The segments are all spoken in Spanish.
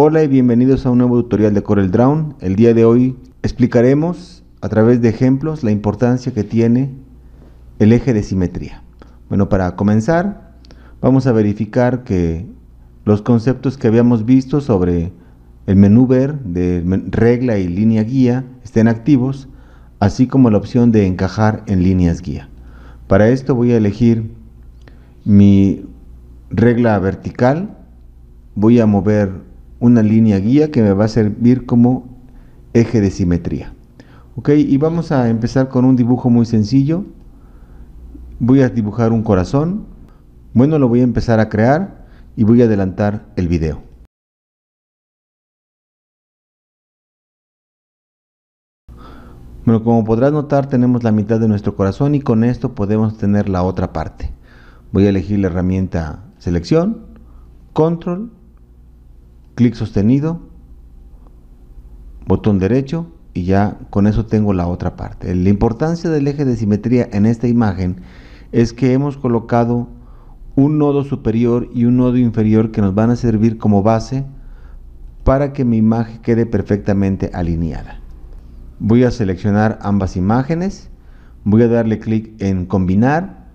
Hola y bienvenidos a un nuevo tutorial de CorelDRAW. El día de hoy explicaremos a través de ejemplos la importancia que tiene el eje de simetría. Bueno, para comenzar vamos a verificar que los conceptos que habíamos visto sobre el menú ver de regla y línea guía estén activos, así como la opción de encajar en líneas guía. Para esto voy a elegir mi regla vertical, voy a mover una línea guía que me va a servir como eje de simetría. Ok, y vamos a empezar con un dibujo muy sencillo. Voy a dibujar un corazón. Bueno, lo voy a empezar a crear y voy a adelantar el video. Bueno, como podrás notar tenemos la mitad de nuestro corazón y con esto podemos tener la otra parte. Voy a elegir la herramienta selección, control clic sostenido, botón derecho y ya con eso tengo la otra parte. La importancia del eje de simetría en esta imagen es que hemos colocado un nodo superior y un nodo inferior que nos van a servir como base para que mi imagen quede perfectamente alineada. Voy a seleccionar ambas imágenes, voy a darle clic en combinar,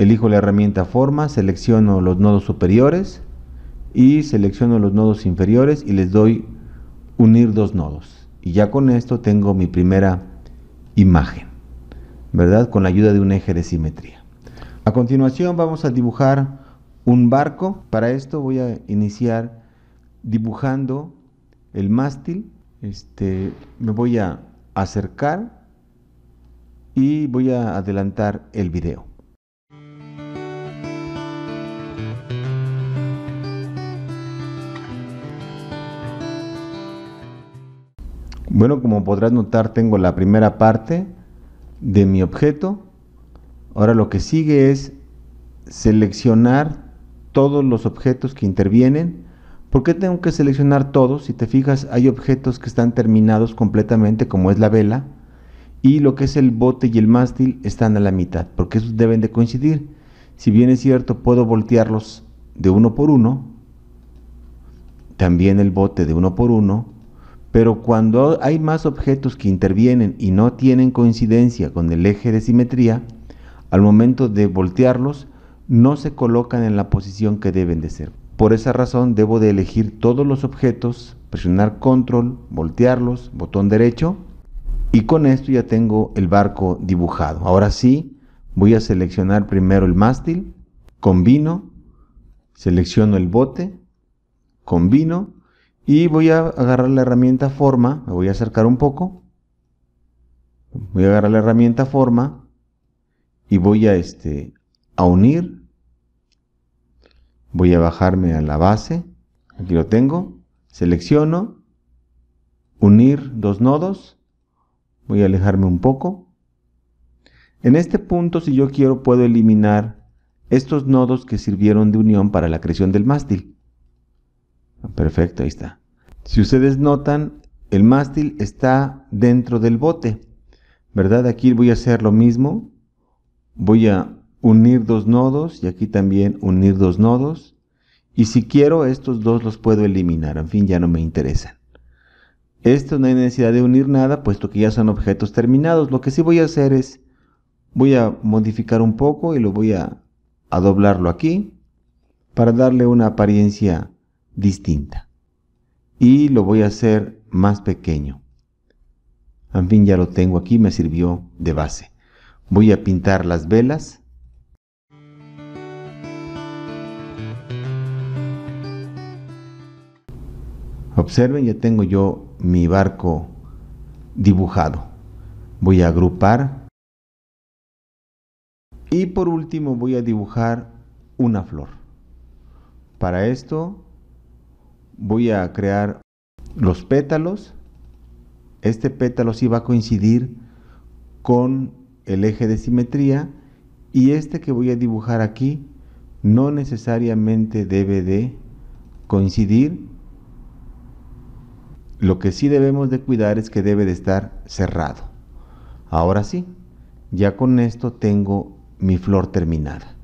elijo la herramienta forma, selecciono los nodos superiores, y selecciono los nodos inferiores y les doy unir dos nodos. Y ya con esto tengo mi primera imagen, ¿verdad? Con la ayuda de un eje de simetría. A continuación vamos a dibujar un barco. Para esto voy a iniciar dibujando el mástil. Este, me voy a acercar y voy a adelantar el video. Bueno, como podrás notar, tengo la primera parte de mi objeto. Ahora lo que sigue es seleccionar todos los objetos que intervienen. ¿Por qué tengo que seleccionar todos? Si te fijas, hay objetos que están terminados completamente, como es la vela, y lo que es el bote y el mástil están a la mitad, porque esos deben de coincidir. Si bien es cierto, puedo voltearlos de uno por uno, también el bote de uno por uno, pero cuando hay más objetos que intervienen y no tienen coincidencia con el eje de simetría, al momento de voltearlos, no se colocan en la posición que deben de ser. Por esa razón debo de elegir todos los objetos, presionar control, voltearlos, botón derecho y con esto ya tengo el barco dibujado. Ahora sí, voy a seleccionar primero el mástil, combino, selecciono el bote, combino y voy a agarrar la herramienta forma, me voy a acercar un poco. Voy a agarrar la herramienta forma y voy a, este, a unir. Voy a bajarme a la base, aquí lo tengo. Selecciono, unir dos nodos. Voy a alejarme un poco. En este punto, si yo quiero, puedo eliminar estos nodos que sirvieron de unión para la creación del mástil. Perfecto, ahí está. Si ustedes notan, el mástil está dentro del bote, ¿verdad? Aquí voy a hacer lo mismo. Voy a unir dos nodos y aquí también unir dos nodos. Y si quiero, estos dos los puedo eliminar, en fin, ya no me interesan. esto no hay necesidad de unir nada, puesto que ya son objetos terminados. Lo que sí voy a hacer es, voy a modificar un poco y lo voy a, a doblarlo aquí, para darle una apariencia distinta. Y lo voy a hacer más pequeño. En fin, ya lo tengo aquí, me sirvió de base. Voy a pintar las velas. Observen, ya tengo yo mi barco dibujado. Voy a agrupar. Y por último voy a dibujar una flor. Para esto voy a crear los pétalos. Este pétalo sí va a coincidir con el eje de simetría y este que voy a dibujar aquí no necesariamente debe de coincidir. Lo que sí debemos de cuidar es que debe de estar cerrado. Ahora sí, ya con esto tengo mi flor terminada,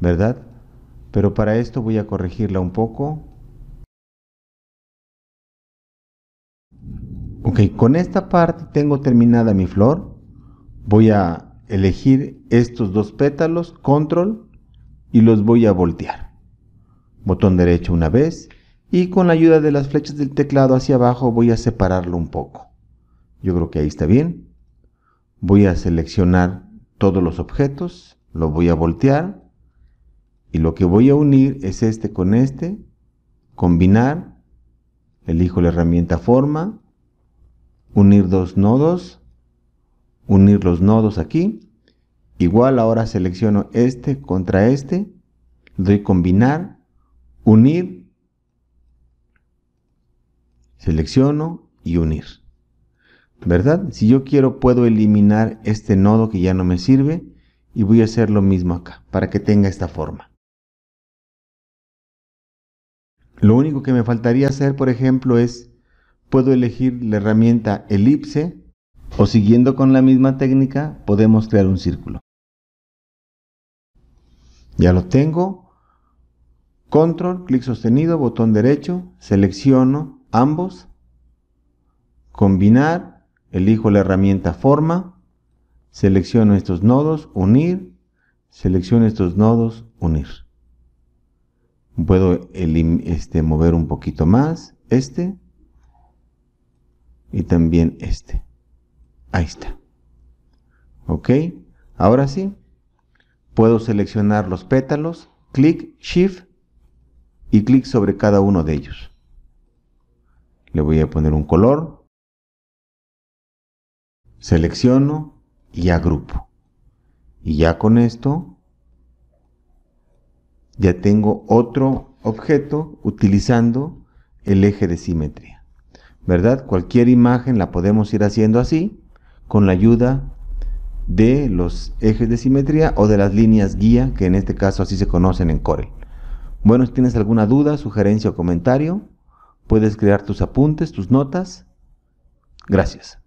¿verdad? Pero para esto voy a corregirla un poco con esta parte tengo terminada mi flor. Voy a elegir estos dos pétalos, control, y los voy a voltear. Botón derecho una vez y con la ayuda de las flechas del teclado hacia abajo voy a separarlo un poco. Yo creo que ahí está bien. Voy a seleccionar todos los objetos, los voy a voltear y lo que voy a unir es este con este, combinar, elijo la herramienta forma, unir dos nodos, unir los nodos aquí, igual ahora selecciono este contra este, doy combinar, unir, selecciono y unir. ¿Verdad? Si yo quiero puedo eliminar este nodo que ya no me sirve y voy a hacer lo mismo acá para que tenga esta forma. Lo único que me faltaría hacer, por ejemplo, es puedo elegir la herramienta elipse o siguiendo con la misma técnica podemos crear un círculo. Ya lo tengo. Control, clic sostenido, botón derecho, selecciono ambos, combinar, elijo la herramienta forma, selecciono estos nodos, unir, selecciono estos nodos, unir. Puedo este, mover un poquito más este y también este. Ahí está. ¿Ok? Ahora sí, puedo seleccionar los pétalos, clic Shift y clic sobre cada uno de ellos. Le voy a poner un color. Selecciono y agrupo. Y ya con esto ya tengo otro objeto utilizando el eje de simetría. ¿verdad? Cualquier imagen la podemos ir haciendo así, con la ayuda de los ejes de simetría o de las líneas guía, que en este caso así se conocen en Corel. Bueno, si tienes alguna duda, sugerencia o comentario, puedes crear tus apuntes, tus notas. Gracias.